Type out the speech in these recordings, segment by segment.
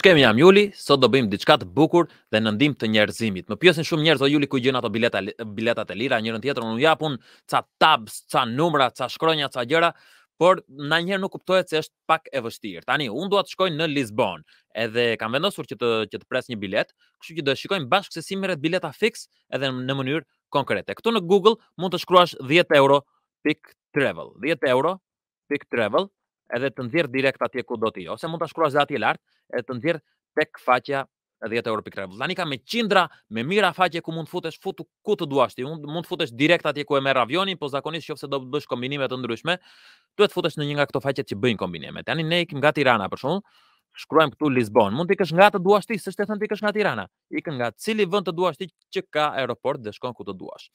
Çkemi jam Juli, sot do bëjmë diçka të bukur dhe në të njerëzimit. Më pyesin shumë njerëz o Juli ku gjen ato bileta biletat e lira, njërin tjetrën unë japun ca tabs, ca numra, ca shkronja, ca gjëra, por na njerë nuk kuptohet se është pak e vështirë. Tani unë dua të shkoj në Lisbon, edhe kam vendosur që të që të pres një bilet, kështu që do të shikojmë bashkë se si merret bileta fix edhe në mënyrë konkrete. Këtu në Google mund të shkruash 10 euro pik travel. 10 euro pik travel edhe të nxjerr direkt atje ku do ti, ose mund ta shkruash atje lart, edhe të nxjerr tek faqja 10euro.com. Tani ka me qindra, me mira faqe ku mund të futesh futu ku të duash ti. Mund mund të futesh direkt atje ku e merr avionin, po zakonisht nëse do të bësh kombinime të ndryshme, duhet të futesh në një nga këto faqe që bëjnë kombinime. Tani ne ikim nga Tirana për shkakun. Shkruajmë këtu Lisbon. Mund të ikësh nga të duash ti, s'është thënë ti ikësh nga Tirana. Ikën nga cili vend të duash ti që ka aeroport dhe shkon ku të duash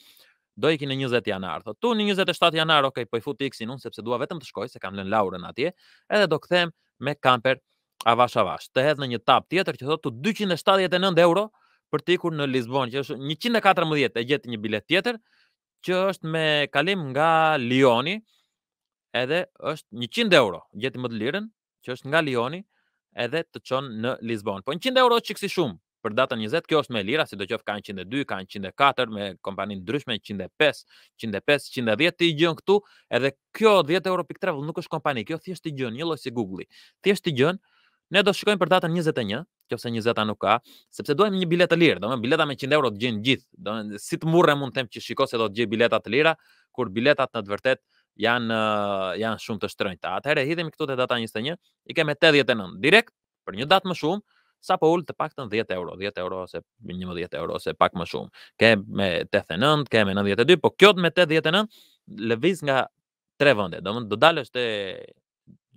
do iki në 20 janar. Thotë, tu në 27 janar, okay, po i fut X-in unë sepse dua vetëm të shkoj se kam lënë Laurën atje, edhe do kthem me kamper avash avash. Të hedh në një tap tjetër që thotë tu 279 euro për të ikur në Lisbon, që është 114 e gjet një bilet tjetër që është me kalim nga Lioni, edhe është 100 euro gjeti më të lirën që është nga Lioni edhe të qonë në Lisbon. Po 100 euro është qikësi shumë, për datën 20, kjo është me lira, si do qofë kanë 102, kanë 104, me kompaninë dryshme 105, 105, 110, ti gjënë këtu, edhe kjo 10 euro pik travel nuk është kompani, kjo thjeshtë i gjënë, një lojë si Google, thjeshtë i gjënë, ne do shikojmë për datën 21, jo se 20-a nuk ka, sepse duajmë një biletë lirë, domethënë bileta me 100 euro të gjënë gjithë. Domethënë si të murre mund të them që shikoj se do të gjënë bileta të lira, kur biletat në të vërtet janë janë shumë të shtrenjta. Atëherë hidhemi këtu te data 21, i kemë 89 direkt për një datë më shumë, sa po ullë të pak të 10 euro, 10 euro ose 11 euro ose pak më shumë. Ke me 89, ke me 92, po kjo me 89 lëviz nga tre vënde. Do do dalë është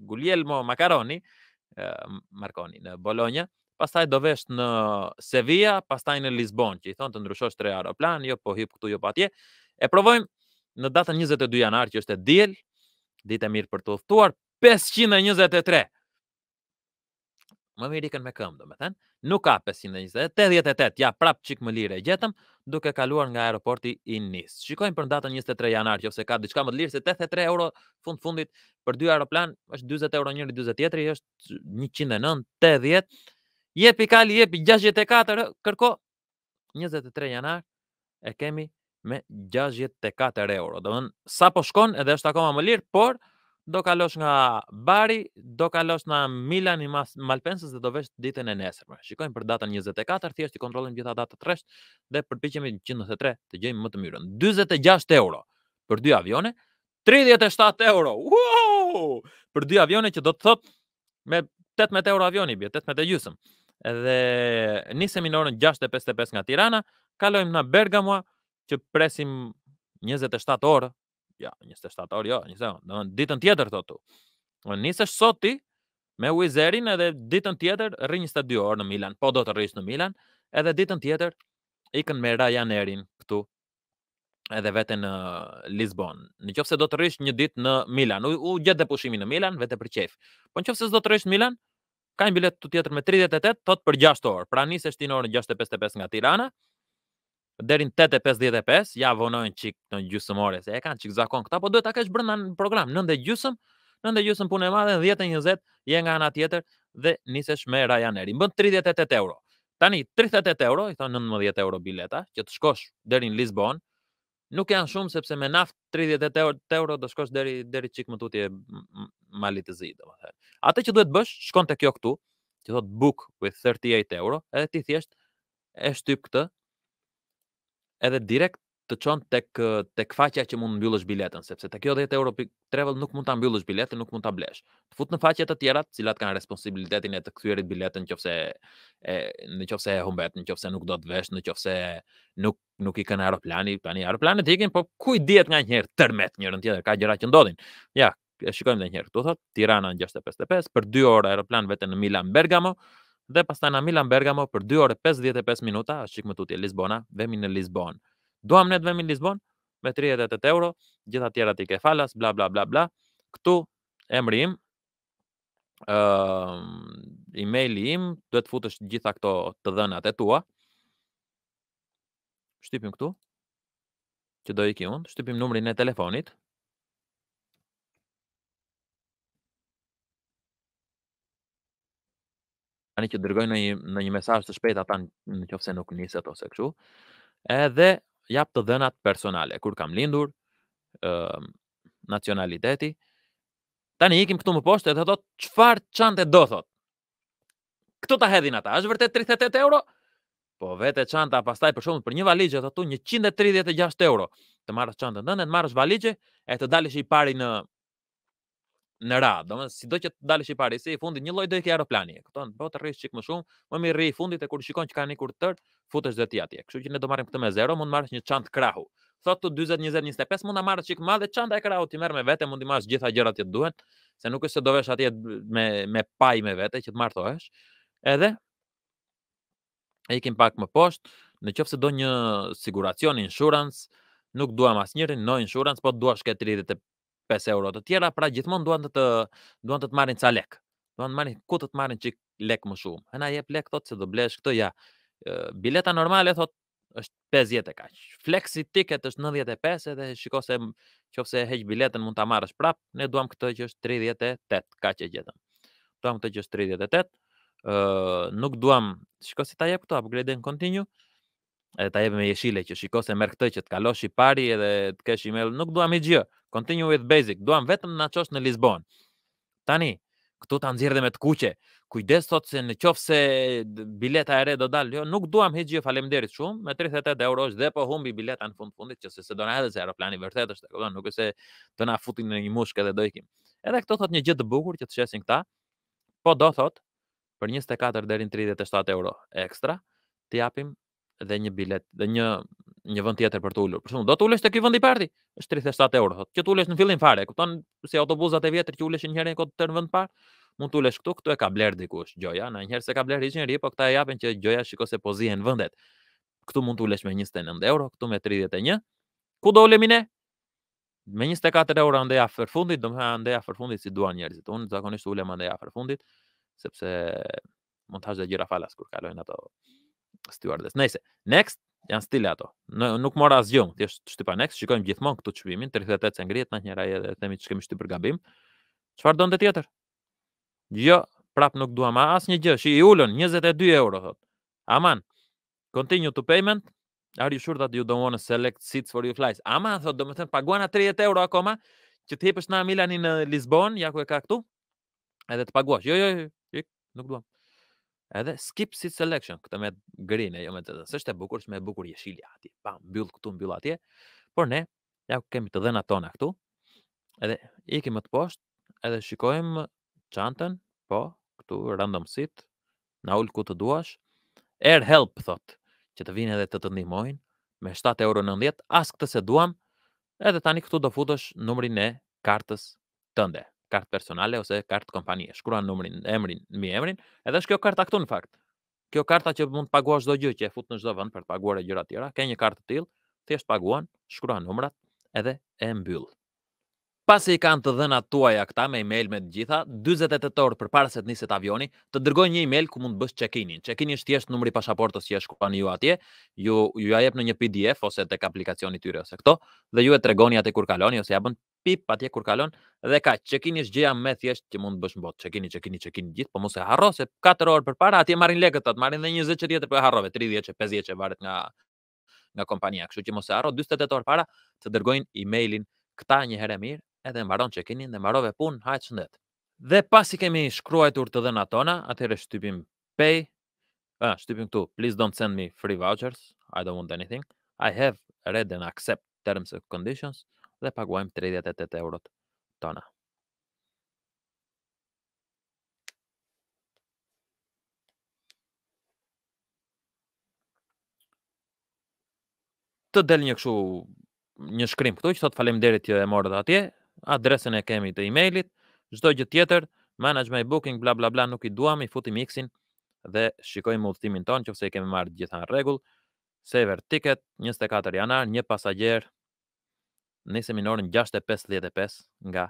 Guglielmo Macaroni, uh, Marconi, në Bologna, pastaj do vesh në Sevilla, pastaj në Lisbon, që i thonë të ndryshosh tre aeroplan, jo po hip këtu, jo po atje. E provojmë në datën 22 janar që është e diel, ditë e mirë për të uftuar, 523 më mirë ikën me këmbë, domethënë, nuk ka 520, 88, ja prap çik më lirë e gjetëm, duke kaluar nga aeroporti i Nis. Shikojmë për datën 23 janar, qofse ka diçka më të lirë se 83 euro fund fundit për dy aeroplan, është 40 euro njëri 40 tjetri, është 109 80. Jepi kali, jepi 64, kërko 23 janar e kemi me 64 euro. Domthon sa po shkon edhe është akoma më lirë, por do kalosh nga Bari, do kalosh nga Milan i Malpensës dhe do vesh ditën e nesërme. Shikojmë për datën 24, thjesht i kontrollojmë gjitha datat rresht dhe përpiqemi 193 të gjejmë më të mirën. 46 euro për dy avione, 37 euro. Wow! Për dy avione që do të thot me 18 euro avioni bie, 18 e gjysëm. Edhe nisem në orën 6:55 nga Tirana, kalojmë në Bergamo që presim 27 orë ja, jo, 27 orë, jo, 27. në ditën tjetër thotë. Do nisesh sot ti me Wizerin edhe ditën tjetër të 22 orë në Milan, po do të rrish në Milan, edhe ditën tjetër ikën me Ryanairin këtu edhe vete në Lisbon. Në qofë se do të rrish një ditë në Milan, u, u gjithë dhe pushimi në Milan, vete për qefë. Po në qofë se do të rrish në Milan, ka një bilet të tjetër me 38, thot për 6 orë. Pra nisë është ti në orë 6.55 nga Tirana, derin 8.55, ja vonojnë çik në gjusëm ore, se e kanë çik zakon këta, po duhet ta kesh brenda në program, nënde gjusëm, nënde gjusëm punë e madhe, në 10.20, je nga ana tjetër, dhe nisesh me Ryanair, më bën 38 euro. Tani, 38 euro, i thonë 19 euro bileta, që të shkosh derin Lisbon, nuk janë shumë, sepse me naft 38 euro, të shkosh deri, deri çik më tutje mali të zi, dhe më Ate që duhet bësh, shkon te kjo këtu, ti thot book with 38 euro, edhe ti thjesht e shtyp këtë, edhe direkt të çon tek tek faqja që mund mbyllësh biletën, sepse tek kjo 10 euro travel nuk mund ta mbyllësh biletën, nuk mund ta blesh. Të fut në faqe të tjera, të cilat kanë responsabilitetin e të kthyerit biletën nëse e nëse e humbet, nëse nuk do të vesh, nëse nuk nuk i kanë aeroplani, tani aeroplanet ikin, po ku i diet nganjëherë tërmet njërin tjetër, ka gjëra që ndodhin. Ja, e shikojmë edhe një herë. Tu thot Tirana 655 për 2 orë aeroplan vetëm në Milan Bergamo, dhe pastaj na Milan Bergamo për 2 orë 55 minuta, shik më tutje Lisbona, vemi në Lisbon. Duam ne të vemi në Lisbon me 38 euro, gjitha tjera ti ke falas, bla bla bla bla. Ktu emri im, uh, emaili im, duhet të futësh gjitha këto të dhënat e tua. Shtypim këtu që do i ki unë, shtypim numrin e telefonit, tani që dërgoj në një në një mesazh të shpejtë ata nëse nuk niset ose kështu. Edhe jap të dhënat personale, kur kam lindur, ë uh, nacionaliteti. Tani ikim këtu më poshtë edhe thot çfarë çante do thot. Kto ta hedhin ata, është vërtet 38 euro? Po vetë çanta pastaj për shkakun për një valizhe ato 136 euro. Të marrësh çantën tënde, të marrësh valizhe e të dalësh i pari në në radhë, si do që të dalësh i parë i fundit një lloj do ke aeroplani. Kupton? Po të rrisë çik më shumë, më mirë rri i fundit e kur shikon që kanë kur tërtë, futesh dhe ti atje. Kështu që ne do marrim këtë me zero, mund marrësh një çantë krahu. Thotë 40, 20, 25 mund ta marrësh çik madhe çanta e krahut ti merr me vete, mund i marrësh gjitha gjërat që duhen, se nuk është se do vesh atje me me paj me vete që të martohesh. Edhe e ikim pak më poshtë, në qofë se do një siguracion, insurance, nuk duam asnjërin, no insurance, po duash këtë 5 euro të tjera, pra gjithmonë duan të, të duan të të marrin ca lek. Duan të marrin ku të të marrin çik lek më shumë. Ana jep lek thotë se do blesh këtë ja. Bileta normale thotë është 50 e kaq. Flexi ticket është 95 edhe shikoj se nëse heq biletën mund ta marrësh prap, ne duam këtë që është 38, kaq e gjetëm. Duam këtë që është 38. ë uh, nuk duam, shikoj se ta jep këto, upgrade and continue. Edhe ta jep me jeshile që shikoj se merr këtë që të kalosh i pari edhe të kesh email, nuk duam i gjë. Continue with basic. Duam vetëm na çosh në Lisbon. Tani, këtu ta nxjerr dhe me të kuqe. Kujdes sot se në qofë se bileta e re do dalë, jo, nuk duham hiç gjë falemderit shumë, me 38 euro është dhe po humbi bileta në fund fundit, që se se do në edhe se aeroplani vërtet është, këtë, nuk e se të na futin në një mushke dhe ikim. Edhe këto thot një gjithë të bukur që të shesin këta, po do thot për 24 në 37 euro ekstra, të japim dhe një bilet, dhe një një vend tjetër për të ulur. Për shembull, do të ulesh tek ky vend i parë, është 37 euro thotë. Që të ulesh në fillim fare, kupton, si autobusat e vjetër që uleshin një herë në tër në vend parë, mund të ulesh këtu, këtu e ka bler dikush gjoja, na një herë se ka bler hiç një po këta e japin që gjoja shikose po zihen vendet. Këtu mund të ulesh me 29 euro, këtu me 31. Ku do ulemi ne? Me 24 euro ande afër fundit, do të ande afër fundit si duan njerëzit. Unë zakonisht ulem ande afër fundit, sepse montazh të hash dhe gjirafalas kur kalojnë ato stewardes. Nice. Next janë stile ato. Në, nuk mora asgjë, thjesht shtypa next, shikojmë gjithmonë këtë çmimin, 38 se ngrihet në njëra e themi që kemi për gabim. Çfarë donte tjetër? Jo, prap nuk dua më asnjë gjë. Shi i ulën 22 euro thot. Aman. Continue to payment. Are you sure that you don't want to select seats for your flights? Ama, thot, do më thënë, paguana 30 euro akoma, që t'hipësh në Milanin në Lisbon, ja ku e ka këtu, edhe të paguash. Jo, jo, jo, jo, nuk dua edhe skip seat selection, këtë me green e jo me të dhe, është e bukur, që me bukur jeshilja ati, pa, mbyll këtu, mbyll atje, por ne, ja kemi të dhena tona këtu, edhe ikim më të poshtë, edhe shikojmë çantën, po, këtu, random seat, na ullë ku të duash, air help, thot, që të vinë edhe të të ndihmojnë, me 7,90 euro, as këtë se duam, edhe tani këtu do futësh numrin e kartës tënde kartë personale ose kartë kompanie. Shkruan numrin, emrin, mi emrin, edhe është kjo kartë aktu në fakt. Kjo kartë që mund të paguash çdo gjë që e fut në çdo vend për të paguar gjëra të tjera, ka një kartë të tillë, thjesht paguan, shkruan numrat edhe e mbyll. Pasi i kanë të dhëna tuaja këta me email me të gjitha, 28 orë për parë se të niset avioni, të dërgoj një email ku mund të bësh check-inin. Check-in është thjesht numri pasaportës që është kuani ju atje, ju ju ja jep në një PDF ose tek aplikacioni tyre ose këto, dhe ju e tregoni atë kur kaloni ose ja bën pip atje kur kalon dhe ka Check-in është gjëja më thjesht që mund të bësh në botë. Check-in, check-in, check-in gjithë, po mos e harro se 4 orë përpara atje marrin atë marrin 20 për po harrove, 30 50 varet nga nga kompania. Kështu që mos e harro 48 orë para të dërgojnë emailin këta një herë mirë edhe mbaron që keni dhe mbarove pun, hajtë shëndet. Dhe pasi kemi shkruajtur të dhena tona, atëherë shtypim pay, ah, shtypim këtu, please don't send me free vouchers, I don't want anything, I have read and accept terms and conditions, dhe paguajmë 38 eurot tona. Të del një këshu një shkrim këtu që thot faleminderit që e morët atje, adresën e kemi të emailit, çdo gjë tjetër, manage my booking bla bla bla nuk i duam, i futim X-in dhe shikojmë udhëtimin ton nëse i kemi marrë gjithan rregull. Saver ticket 24 janar, një pasager nëse në orën 6:55 nga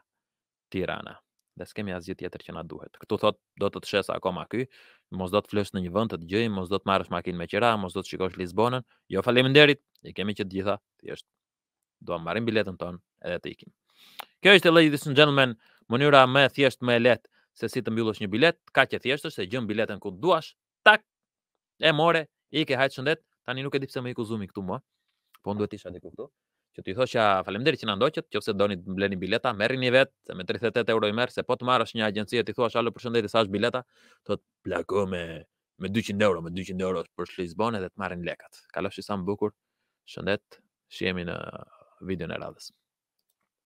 Tirana. Dhe s'kemi asgjë tjetër që na duhet. Ktu thot do të të shes akoma këy, mos do të flesh në një vend të dëgjoj, mos do të marrësh makinë me qira, mos do të shikosh Lisbonën. Jo faleminderit, i kemi që të gjitha, thjesht do të marrim biletën ton edhe të ikim. Kjo është, ladies and gentlemen, mënyra më e thjeshtë, më e lehtë se si të mbyllësh një bilet, ka që thjeshtë se gjën biletën ku duash, tak, e more, i ke hajtë shëndet, tani nuk e di pse më iku kuzumi këtu mua, po në duhet isha diku këtu, që t'i thosha falemderi që në ndoqët, që doni të mbleni bileta, merrini një vetë, se me 38 euro i merë, se po të marrësh një agjenci e t'i thua shalo për shëndet i sa është bileta, të të plako me, me 200 euro, me 200 euro për shlizbone dhe të marrin lekat. Kalofshi sa më bukur, shëndet, shemi në videon e radhës.